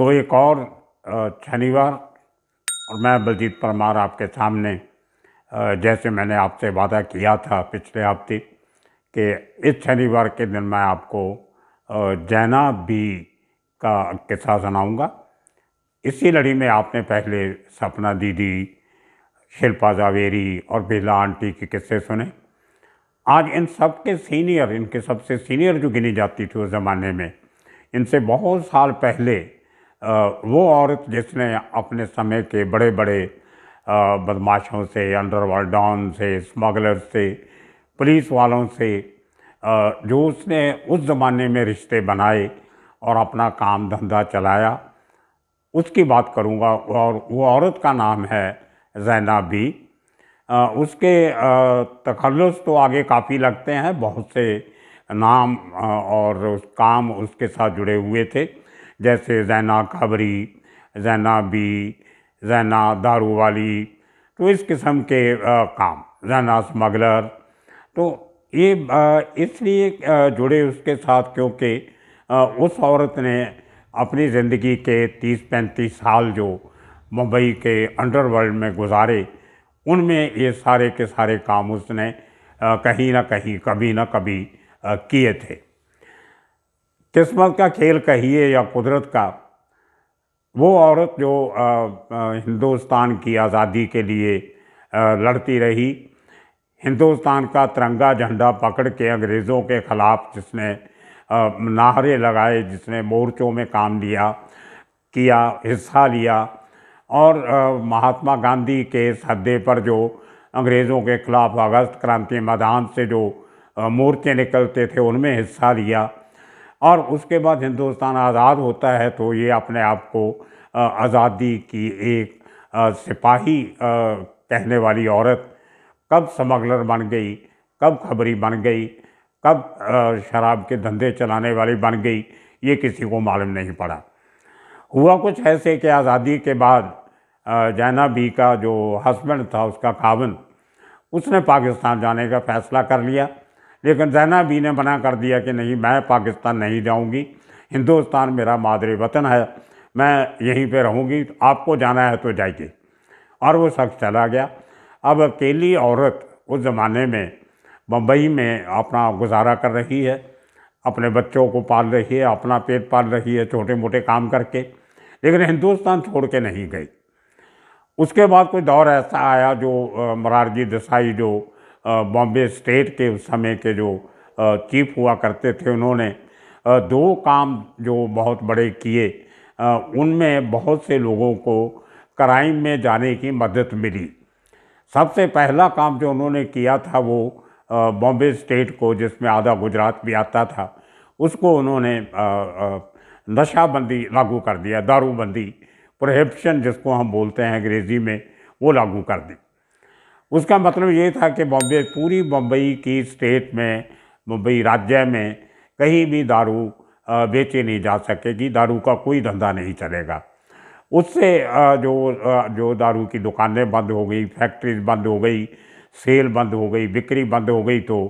तो एक और शनिवार और मैं बलजीत परमार आपके सामने जैसे मैंने आपसे वादा किया था पिछले हफ्ते कि इस शनिवार के दिन मैं आपको जैना बी का किस्सा सुनाऊंगा इसी लड़ी में आपने पहले सपना दीदी शिल्पा जावेरी और बिरला आंटी के किस्से सुने आज इन सब के सीनियर इनके सबसे सीनियर जो गिनी जाती थी उस ज़माने में इनसे बहुत साल पहले वो औरत जिसने अपने समय के बड़े बड़े बदमाशों से अंडरवर्ल्ड डॉन से स्मगलर से पुलिस वालों से जो उसने उस ज़माने में रिश्ते बनाए और अपना काम धंधा चलाया उसकी बात करूँगा और वो औरत का नाम है जैना बी उसके तखलस तो आगे काफ़ी लगते हैं बहुत से नाम और काम उसके साथ जुड़े हुए थे जैसे जैना काबरी जैना बी जैना दारू वाली तो इस किस्म के काम जैना स्मगलर तो ये इसलिए जुड़े उसके साथ क्योंकि उस औरत ने अपनी ज़िंदगी के तीस पैंतीस साल जो मुंबई के अंडरवर्ल्ड में गुजारे उनमें ये सारे के सारे काम उसने कहीं ना कहीं कभी ना कभी किए थे किस्मत का खेल कहिए या कुदरत का वो औरत जो हिंदुस्तान की आज़ादी के लिए लड़ती रही हिंदुस्तान का तिरंगा झंडा पकड़ के अंग्रेज़ों के ख़िलाफ़ जिसने नारे लगाए जिसने मोर्चों में काम लिया किया हिस्सा लिया और महात्मा गांधी के सदे पर जो अंग्रेज़ों के ख़िलाफ़ अगस्त क्रांति मैदान से जो मोर्चे निकलते थे उनमें हिस्सा लिया और उसके बाद हिंदुस्तान आज़ाद होता है तो ये अपने आप को आज़ादी की एक सिपाही कहने वाली औरत कब समगलर बन गई कब खबरी बन गई कब शराब के धंधे चलाने वाली बन गई ये किसी को मालूम नहीं पड़ा हुआ कुछ ऐसे कि आज़ादी के बाद जैना बी का जो हस्बैंड था उसका कावन उसने पाकिस्तान जाने का फ़ैसला कर लिया लेकिन जैना बी ने मना कर दिया कि नहीं मैं पाकिस्तान नहीं जाऊँगी हिंदुस्तान मेरा मादरी वतन है मैं यहीं पे रहूँगी तो आपको जाना है तो जाइए और वो शख्स चला गया अब अकेली औरत उस ज़माने में बम्बई में अपना गुजारा कर रही है अपने बच्चों को पाल रही है अपना पेट पाल रही है छोटे मोटे काम करके लेकिन हिंदुस्तान छोड़ के नहीं गई उसके बाद कोई दौर ऐसा आया जो मरारजी देसाई जो बॉम्बे स्टेट के उस समय के जो चीफ हुआ करते थे उन्होंने दो काम जो बहुत बड़े किए उनमें बहुत से लोगों को क्राइम में जाने की मदद मिली सबसे पहला काम जो उन्होंने किया था वो बॉम्बे स्टेट को जिसमें आधा गुजरात भी आता था उसको उन्होंने नशाबंदी लागू कर दिया दारूबंदी प्रोहिबिशन जिसको हम बोलते हैं अंग्रेज़ी में वो लागू कर दी उसका मतलब ये था कि बॉम्बे पूरी बम्बई की स्टेट में मुंबई राज्य में कहीं भी दारू बेची नहीं जा सकेगी दारू का कोई धंधा नहीं चलेगा उससे जो जो दारू की दुकानें बंद हो गई फैक्ट्रीज बंद हो गई सेल बंद हो गई बिक्री बंद हो गई तो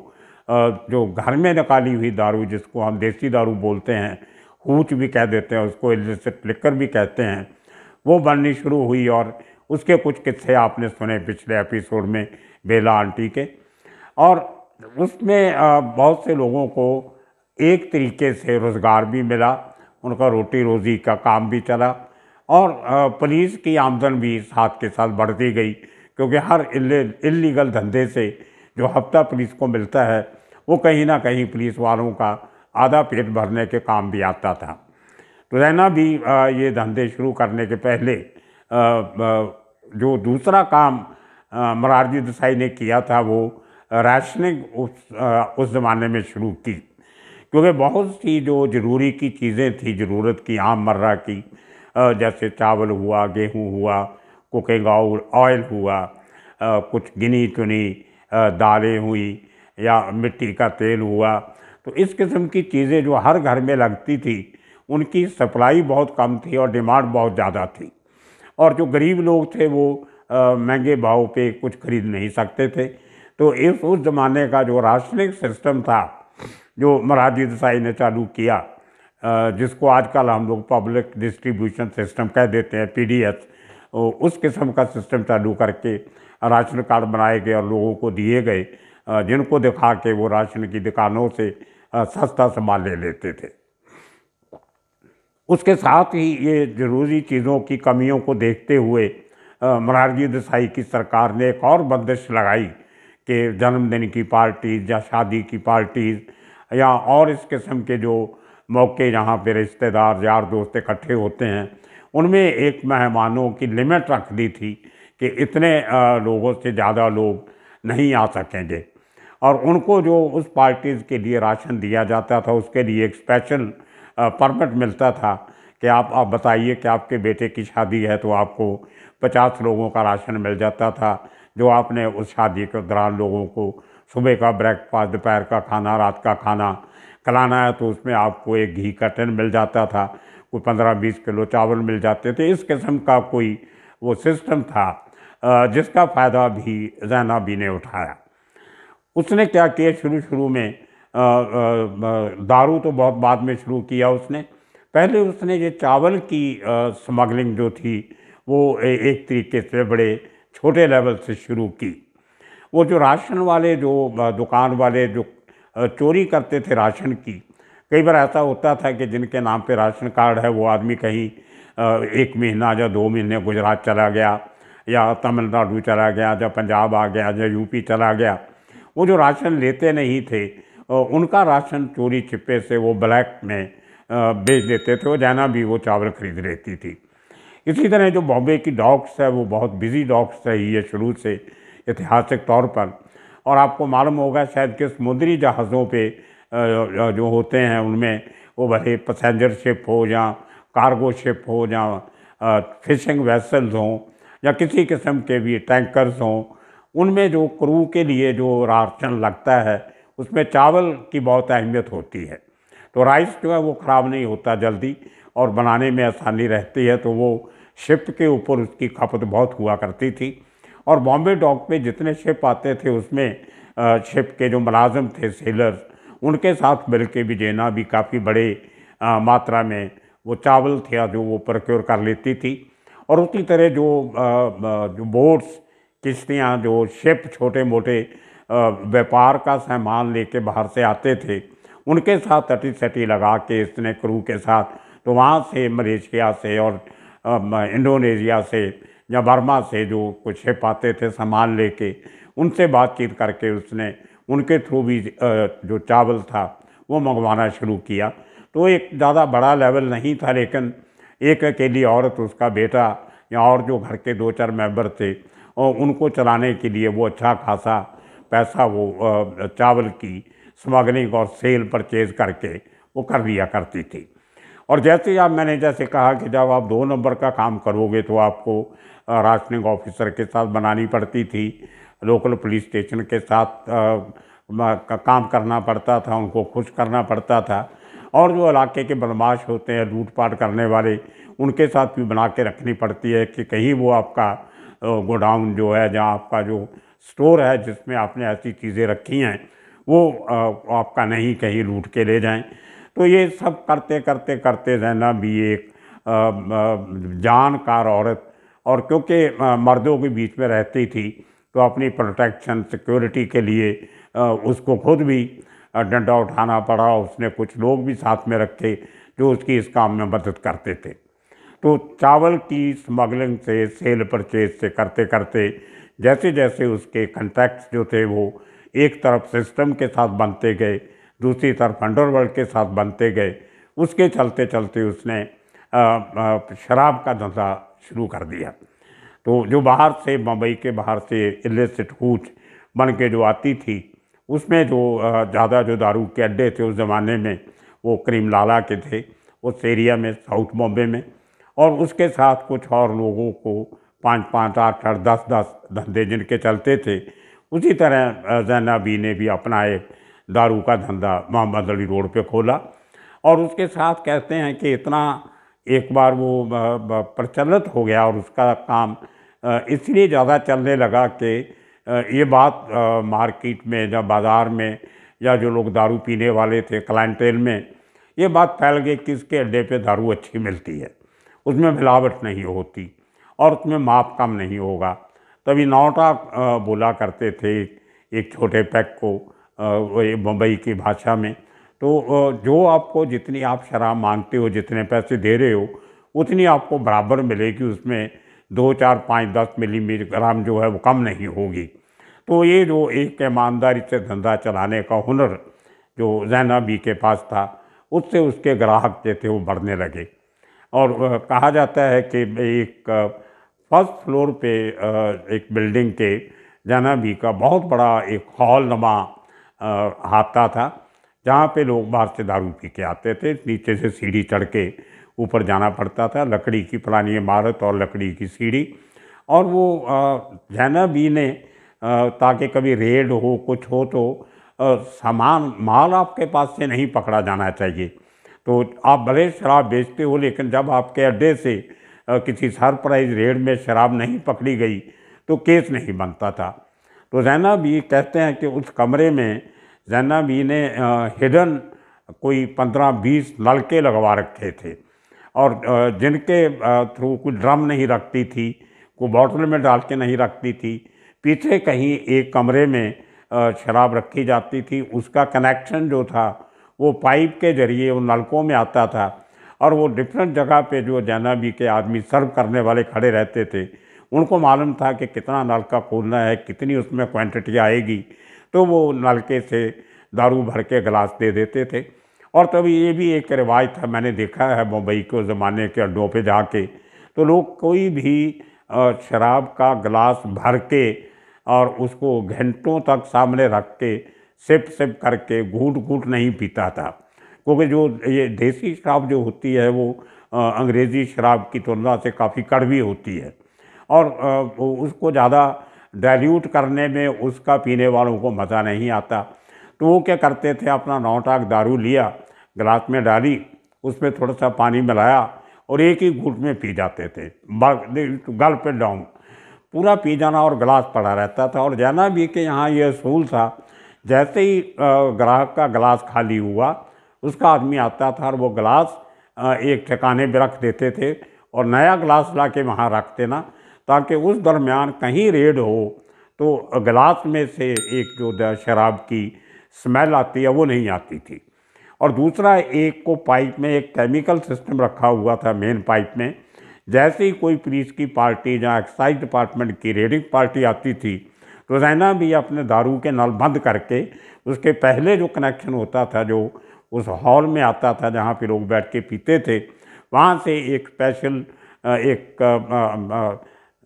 जो घर में निकाली हुई दारू जिसको हम देसी दारू बोलते हैं हूच भी कह देते हैं उसको इलिसिट लिकर भी कहते हैं वो बननी शुरू हुई और उसके कुछ किस्से आपने सुने पिछले एपिसोड में बेला आंटी के और उसमें बहुत से लोगों को एक तरीके से रोज़गार भी मिला उनका रोटी रोज़ी का काम भी चला और पुलिस की आमदन भी साथ के साथ बढ़ती गई क्योंकि हर इलीगल धंधे से जो हफ्ता पुलिस को मिलता है वो कहीं ना कहीं पुलिस वालों का आधा पेट भरने के काम भी आता था तो रहना भी ये धंधे शुरू करने के पहले जो दूसरा काम मरारजी देसाई ने किया था वो राशनिंग उस उस ज़माने में शुरू की क्योंकि बहुत सी जो ज़रूरी की चीज़ें थी ज़रूरत की आम मर्रा की जैसे चावल हुआ गेहूँ हुआ कुकिंग ऑयल हुआ कुछ गिनी चुनी दालें हुई या मिट्टी का तेल हुआ तो इस किस्म की चीज़ें जो हर घर में लगती थी उनकी सप्लाई बहुत कम थी और डिमांड बहुत ज़्यादा थी और जो गरीब लोग थे वो महंगे भाव पे कुछ खरीद नहीं सकते थे तो इस उस ज़माने का जो राशनिक सिस्टम था जो मराठी देसाई ने चालू किया जिसको आजकल हम लोग पब्लिक डिस्ट्रीब्यूशन सिस्टम कह देते हैं एस उस किस्म का सिस्टम चालू करके राशन कार्ड बनाए गए और लोगों को दिए गए जिनको दिखा के वो राशन की दुकानों से सस्ता सामान ले लेते थे उसके साथ ही ये ज़रूरी चीज़ों की कमियों को देखते हुए मरारजी देसाई की सरकार ने एक और बंदिश लगाई कि जन्मदिन की पार्टीज या शादी की पार्टीज या और इस किस्म के जो मौके जहाँ पे रिश्तेदार यार दोस्त इकट्ठे होते हैं उनमें एक मेहमानों की लिमिट रख दी थी कि इतने लोगों से ज़्यादा लोग नहीं आ सकेंगे और उनको जो उस पार्टीज़ के लिए राशन दिया जाता था उसके लिए एक स्पेशल परमिट मिलता था कि आप आप बताइए कि आपके बेटे की शादी है तो आपको पचास लोगों का राशन मिल जाता था जो आपने उस शादी के दौरान लोगों को सुबह का ब्रेकफास्ट दोपहर का खाना रात का खाना खिलाना है तो उसमें आपको एक घी का टन मिल जाता था कोई पंद्रह बीस किलो चावल मिल जाते थे इस किस्म का कोई वो सिस्टम था जिसका फ़ायदा भी जैना भी ने उठाया उसने क्या किया शुरू शुरू में दारू तो बहुत बाद में शुरू किया उसने पहले उसने ये चावल की स्मगलिंग जो थी वो एक तरीके से बड़े छोटे लेवल से शुरू की वो जो राशन वाले जो दुकान वाले जो चोरी करते थे राशन की कई बार ऐसा होता था कि जिनके नाम पे राशन कार्ड है वो आदमी कहीं एक महीना या दो महीने गुजरात चला गया या तमिलनाडु चला गया या पंजाब आ गया या यूपी चला गया वो जो राशन लेते नहीं थे उनका राशन चोरी छिपे से वो ब्लैक में बेच देते थे और जाना भी वो चावल खरीद लेती थी इसी तरह जो बॉम्बे की डॉग्स है वो बहुत बिजी डॉग्स रही है शुरू से ऐतिहासिक तौर पर और आपको मालूम होगा शायद कि समुद्री जहाज़ों पे जो होते हैं उनमें वो भले पैसेंजर शिप हो या कार्गो शिप हो या फिशिंग वेसल्स हों या किसी किस्म के भी टैंकर्स हों उनमें जो क्रू के लिए जो राशन लगता है उसमें चावल की बहुत अहमियत होती है तो राइस जो है वो ख़राब नहीं होता जल्दी और बनाने में आसानी रहती है तो वो शिप के ऊपर उसकी खपत बहुत हुआ करती थी और बॉम्बे डॉक पे जितने शिप आते थे उसमें शिप के जो मुलाजम थे सेलर्स उनके साथ मिल के भी जेना भी काफ़ी बड़े मात्रा में वो चावल था जो वो प्रोक्योर कर लेती थी और उसी तरह जो जो बोट्स किश्तियाँ जो शिप छोटे मोटे व्यापार का सामान लेके बाहर से आते थे उनके साथ अटी सटी लगा के इसने क्रू के साथ तो वहाँ से मलेशिया से और इंडोनेशिया से या बर्मा से जो कुछ पाते थे सामान लेके उनसे बातचीत करके उसने उनके थ्रू भी जो चावल था वो मंगवाना शुरू किया तो एक ज़्यादा बड़ा लेवल नहीं था लेकिन एक अकेली औरत उसका बेटा या और जो घर के दो चार मेंबर थे और उनको चलाने के लिए वो अच्छा खासा पैसा वो चावल की स्मगलिंग और सेल परचेज करके वो कर लिया करती थी और जैसे आप मैंने जैसे कहा कि जब आप दो नंबर का काम करोगे तो आपको राशनिंग ऑफिसर के साथ बनानी पड़ती थी लोकल पुलिस स्टेशन के साथ का काम करना पड़ता था उनको खुश करना पड़ता था और जो इलाके के बदमाश होते हैं लूटपाट करने वाले उनके साथ भी बना के रखनी पड़ती है कि कहीं वो आपका गोडाउन जो है जहाँ आपका जो स्टोर है जिसमें आपने ऐसी चीज़ें रखी हैं वो आपका नहीं कहीं लूट के ले जाएं तो ये सब करते करते करते रहना भी एक जानकार औरत और क्योंकि मर्दों के बीच में रहती थी तो अपनी प्रोटेक्शन सिक्योरिटी के लिए उसको खुद भी डंडा उठाना पड़ा उसने कुछ लोग भी साथ में रखे जो उसकी इस काम में मदद करते थे तो चावल की स्मगलिंग से सेल परचेज से करते करते जैसे जैसे उसके कंट्रैक्ट्स जो थे वो एक तरफ सिस्टम के साथ बनते गए दूसरी तरफ अंडरवर्ल्ड के साथ बनते गए उसके चलते चलते उसने शराब का धंधा शुरू कर दिया तो जो बाहर से मुंबई के बाहर से इलेसिट कूच बन के जो आती थी उसमें जो ज़्यादा जो दारू के अड्डे थे उस ज़माने में वो करीम लाला के थे उस एरिया में साउथ बॉम्बे में और उसके साथ कुछ और लोगों को पाँच पाँच आठ आठ दस दस धंधे जिनके चलते थे उसी तरह जैना बी ने भी अपना एक दारू का धंधा मोहम्मद अली रोड पे खोला और उसके साथ कहते हैं कि इतना एक बार वो प्रचलित हो गया और उसका काम इसलिए ज़्यादा चलने लगा कि ये बात मार्केट में या बाज़ार में या जो लोग दारू पीने वाले थे क्लाइंटेल में ये बात फैल गई कि इसके अड्डे पे दारू अच्छी मिलती है उसमें मिलावट नहीं होती और उसमें माप कम नहीं होगा तभी नौटा बोला करते थे एक छोटे पैक को मुंबई की भाषा में तो जो आपको जितनी आप शराब मांगते हो जितने पैसे दे रहे हो उतनी आपको बराबर मिलेगी उसमें दो चार पाँच दस ग्राम जो है वो कम नहीं होगी तो ये जो एक ईमानदारी से धंधा चलाने का हुनर जो जैनबी के पास था उससे उसके ग्राहक जो थे वो बढ़ने लगे और कहा जाता है कि एक फर्स्ट फ्लोर पे एक बिल्डिंग के भी का बहुत बड़ा एक हॉल नमा हाथा था जहाँ पे लोग बाहर से दारू पी के आते थे नीचे से सीढ़ी चढ़ के ऊपर जाना पड़ता था लकड़ी की पुरानी इमारत और लकड़ी की सीढ़ी और वो जैनबी ने ताकि कभी रेड हो कुछ हो तो सामान माल आपके पास से नहीं पकड़ा जाना चाहिए तो आप भले शराब बेचते हो लेकिन जब आपके अड्डे से किसी सरप्राइज रेड में शराब नहीं पकड़ी गई तो केस नहीं बनता था तो जैना भी कहते हैं कि उस कमरे में जैना भी ने हिडन कोई पंद्रह बीस नलके लगवा रखे थे और जिनके थ्रू कोई ड्रम नहीं रखती थी कोई बॉटल में डाल के नहीं रखती थी पीछे कहीं एक कमरे में शराब रखी जाती थी उसका कनेक्शन जो था वो पाइप के ज़रिए उन नलकों में आता था और वो डिफरेंट जगह पे जो भी के आदमी सर्व करने वाले खड़े रहते थे उनको मालूम था कि कितना नलका खोलना है कितनी उसमें क्वांटिटी आएगी तो वो नलके से दारू भर के गिलास दे देते थे और तभी ये भी एक रिवाज था मैंने देखा है मुंबई के ज़माने के अड्डों पर जाके तो लोग कोई भी शराब का गिलास भर के और उसको घंटों तक सामने रख के सिप सिप करके घूट घूट नहीं पीता था क्योंकि जो ये देसी शराब जो होती है वो अंग्रेज़ी शराब की तुलना से काफ़ी कड़वी होती है और उसको ज़्यादा डाइल्यूट करने में उसका पीने वालों को मज़ा नहीं आता तो वो क्या करते थे अपना नौटाक दारू लिया गिलास में डाली उसमें थोड़ा सा पानी मिलाया और एक ही घूट में पी जाते थे गल पे डाउन पूरा पी जाना और गिलास पड़ा रहता था और जाना भी कि यहाँ ये असूल था जैसे ही ग्राहक का गिलास खाली हुआ उसका आदमी आता था और वो गिलास एक ठिकाने पर रख देते थे और नया ग्लास ला के वहाँ रख देना ताकि उस दरमियान कहीं रेड हो तो गिलास में से एक जो शराब की स्मेल आती है वो नहीं आती थी और दूसरा एक को पाइप में एक केमिकल सिस्टम रखा हुआ था मेन पाइप में जैसे ही कोई पुलिस की पार्टी या एक्साइज डिपार्टमेंट की रेडिंग पार्टी आती थी रोजाना भी अपने दारू के नल बंद करके उसके पहले जो कनेक्शन होता था जो उस हॉल में आता था जहाँ पे लोग बैठ के पीते थे वहाँ से एक स्पेशल एक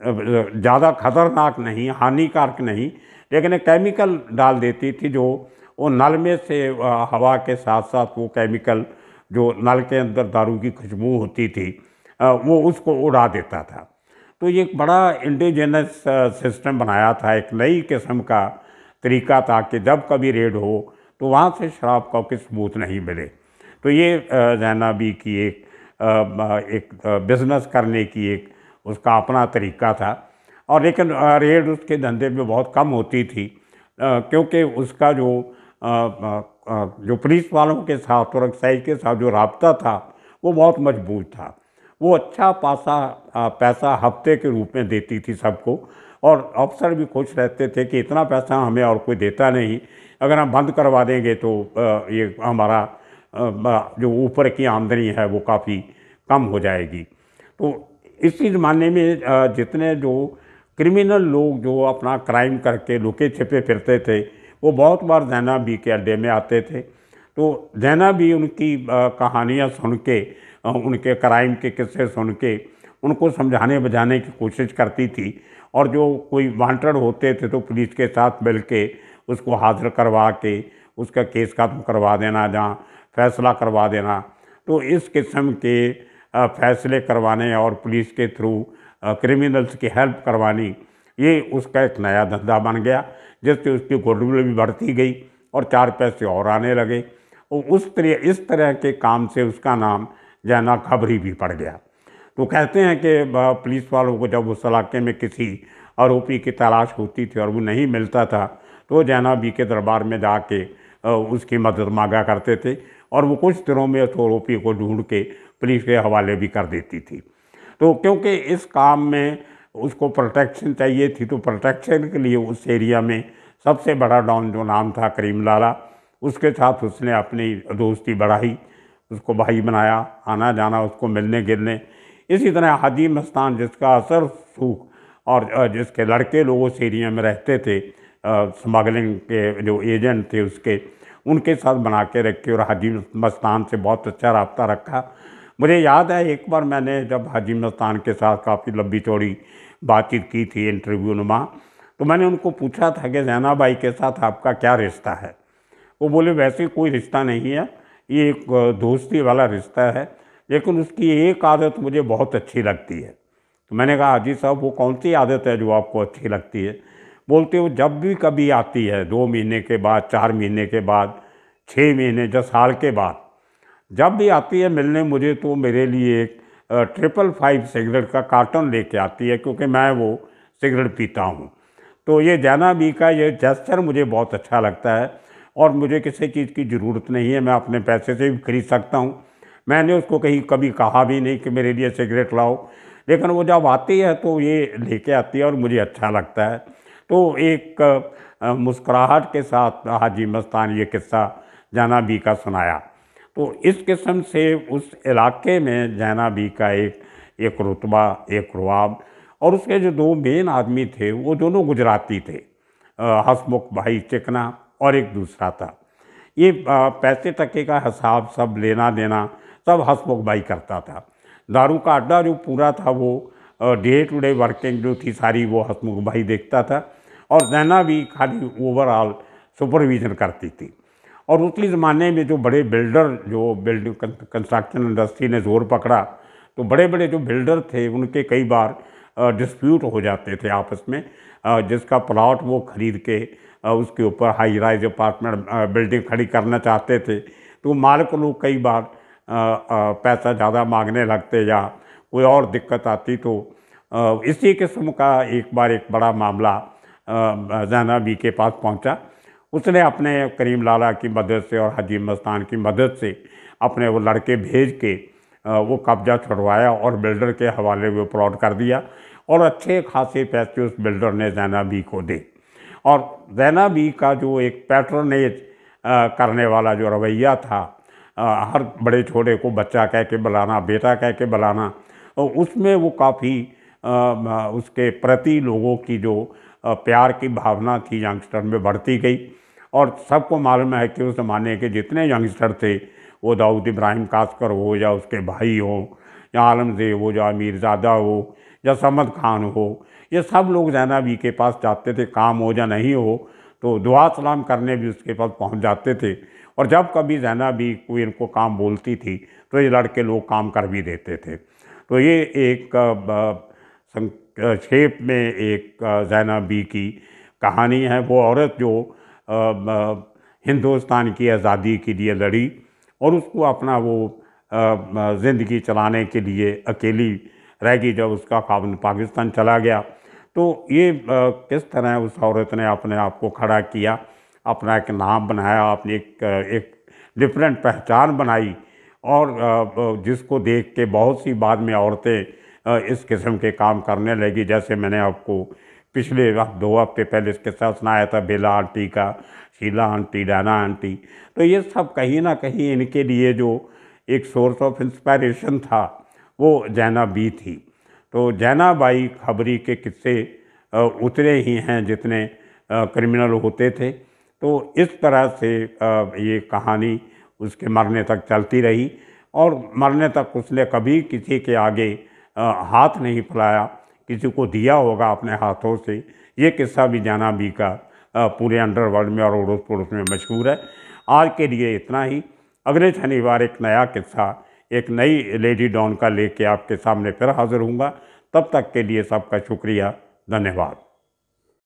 ज़्यादा खतरनाक नहीं हानिकारक नहीं लेकिन एक केमिकल डाल देती थी जो वो नल में से हवा के साथ साथ वो केमिकल जो नल के अंदर दारू की खुशबू होती थी वो उसको उड़ा देता था तो ये एक बड़ा इंडिजिनस सिस्टम बनाया था एक नई किस्म का तरीका था कि जब कभी रेड हो तो वहाँ से शराब का कोई सबूत नहीं मिले तो ये जैनाबी की एक एक बिज़नेस करने की एक उसका अपना तरीका था और लेकिन रेड उसके धंधे में बहुत कम होती थी क्योंकि उसका जो जो पुलिस वालों के साथ और एक्साइज के साथ जो रबता था वो बहुत मजबूत था वो अच्छा पासा पैसा हफ्ते के रूप में देती थी सबको और अफसर भी खुश रहते थे कि इतना पैसा हमें और कोई देता नहीं अगर हम बंद करवा देंगे तो ये हमारा जो ऊपर की आमदनी है वो काफ़ी कम हो जाएगी तो इसी ज़माने में जितने जो क्रिमिनल लोग जो अपना क्राइम करके लुके छिपे फिरते थे वो बहुत बार जैना बी के अड्डे में आते थे तो जैना भी उनकी कहानियाँ सुन के उनके क्राइम के किस्से सुन के उनको समझाने बजाने की कोशिश करती थी और जो कोई वांटेड होते थे तो पुलिस के साथ मिल के उसको हाजिर करवा के उसका केस खत्म करवा देना जहाँ फैसला करवा देना तो इस किस्म के फैसले करवाने और पुलिस के थ्रू क्रिमिनल्स की हेल्प करवानी ये उसका एक नया धंधा बन गया जिससे उसकी गुडविल भी बढ़ती गई और चार पैसे और आने लगे और उस तरह इस तरह के काम से उसका नाम जैना खबरी भी पड़ गया तो कहते हैं कि पुलिस वालों को जब उस इलाके में किसी आरोपी की तलाश होती थी और वो नहीं मिलता था तो जैना बी के दरबार में जाके उसकी मदद मांगा करते थे और वो कुछ दिनों में तो आरोपी को ढूंढ के पुलिस के हवाले भी कर देती थी तो क्योंकि इस काम में उसको प्रोटेक्शन चाहिए थी तो प्रोटेक्शन के लिए उस एरिया में सबसे बड़ा डॉन जो नाम था करीम लाला उसके साथ उसने अपनी दोस्ती बढ़ाई उसको भाई बनाया आना जाना उसको मिलने गिरने इसी तरह हाजी मस्तान जिसका असर सूख और जिसके लड़के लोग उस एरिया में रहते थे स्मगलिंग के जो एजेंट थे उसके उनके साथ बना के रखी और हाजी मस्तान से बहुत अच्छा रबता रखा मुझे याद है एक बार मैंने जब हाजी मस्तान के साथ काफ़ी लंबी चौड़ी बातचीत की थी इंटरव्यू नुमा तो मैंने उनको पूछा था कि जैना भाई के साथ आपका क्या रिश्ता है वो बोले वैसे कोई रिश्ता नहीं है ये एक दोस्ती वाला रिश्ता है लेकिन उसकी एक आदत मुझे बहुत अच्छी लगती है तो मैंने कहा हाजी साहब वो कौन सी आदत है जो आपको अच्छी लगती है बोलते हो जब भी कभी आती है दो महीने के बाद चार महीने के बाद छः महीने दस साल के बाद जब भी आती है मिलने मुझे तो मेरे लिए एक ट्रिपल फाइव सिगरेट का कार्टन लेके आती है क्योंकि मैं वो सिगरेट पीता हूँ तो ये जैना बी का ये जेस्चर मुझे बहुत अच्छा लगता है और मुझे किसी चीज़ की ज़रूरत नहीं है मैं अपने पैसे से भी खरीद सकता हूँ मैंने उसको कहीं कभी कहा भी नहीं कि मेरे लिए सिगरेट लाओ लेकिन वो जब आती है तो ये लेके आती है और मुझे अच्छा लगता है तो एक मुस्कुराहट के साथ हाजी मस्तान ये किस्सा जाना बी का सुनाया तो इस किस्म से उस इलाके में जैना बी का एक एक रुतबा एक रुआब और उसके जो दो मेन आदमी थे वो दोनों गुजराती थे हसमुख भाई चिकना और एक दूसरा था ये पैसे टके का हिसाब सब लेना देना सब हसमुख भाई करता था दारू का अड्डा जो पूरा था वो डे टू डे वर्किंग जो थी सारी वो हसमुख भाई देखता था और जैना भी खाली ओवरऑल सुपरविज़न करती थी और उसी ज़माने में जो बड़े बिल्डर जो बिल्ड कंस्ट्रक्शन इंडस्ट्री ने जोर पकड़ा तो बड़े बड़े जो बिल्डर थे उनके कई बार डिस्प्यूट हो जाते थे आपस में जिसका प्लाट वो खरीद के उसके ऊपर हाई राइज अपार्टमेंट बिल्डिंग खड़ी करना चाहते थे तो मालिक लोग कई बार पैसा ज़्यादा मांगने लगते या कोई और दिक्कत आती तो इसी किस्म का एक बार एक बड़ा मामला जैनबी बी के पास पहुंचा उसने अपने करीम लाला की मदद से और हजीम मस्तान की मदद से अपने वो लड़के भेज के वो कब्जा छुड़वाया और बिल्डर के हवाले वो प्लॉट कर दिया और अच्छे खासे पैसे उस बिल्डर ने जैना बी को दे और जैना बी का जो एक पैटर्नेज करने वाला जो रवैया था आ, हर बड़े छोटे को बच्चा कह के बुलाना बेटा कह के बुलाना तो उसमें वो काफ़ी उसके प्रति लोगों की जो प्यार की भावना थी यंगस्टर में बढ़ती गई और सबको मालूम है कि उस ज़माने के जितने यंगस्टर थे वो दाऊद इब्राहिम कास्कर हो या उसके भाई हो या आलमजेब हो या मीरजादा हो या समद खान हो ये सब लोग जैनबी के पास जाते थे काम हो या नहीं हो तो दुआ सलाम करने भी उसके पास पहुंच जाते थे और जब कभी भी कोई इनको काम बोलती थी तो ये लड़के लोग काम कर भी देते थे तो ये एक शेप में एक जैना बी की कहानी है वो औरत जो हिंदुस्तान की आज़ादी के लिए लड़ी और उसको अपना वो ज़िंदगी चलाने के लिए अकेली रह गई जब उसका काबन पाकिस्तान चला गया तो ये किस तरह उस औरत ने अपने आप को खड़ा किया अपना एक नाम बनाया अपनी एक एक डिफरेंट पहचान बनाई और जिसको देख के बहुत सी बाद में औरतें इस किस्म के काम करने लगी जैसे मैंने आपको पिछले वक्त दो हफ्ते पहले इसके साथ सुनाया था बेला आंटी का शीला आंटी डाना आंटी तो ये सब कहीं ना कहीं इनके लिए जो एक सोर्स ऑफ इंस्पायरेशन था वो जैना बी थी तो जैना बाई खबरी के किस्से उतरे ही हैं जितने क्रिमिनल होते थे तो इस तरह से ये कहानी उसके मरने तक चलती रही और मरने तक उसने कभी किसी के आगे हाथ नहीं फैलाया किसी को दिया होगा अपने हाथों से ये किस्सा भी जाना भी का पूरे अंडरवर्ल्ड में और उड़ोस पड़ोस में मशहूर है आज के लिए इतना ही अगले शनिवार एक नया किस्सा एक नई लेडी डॉन का लेके आपके सामने फिर हाजिर हूँगा तब तक के लिए सबका शुक्रिया धन्यवाद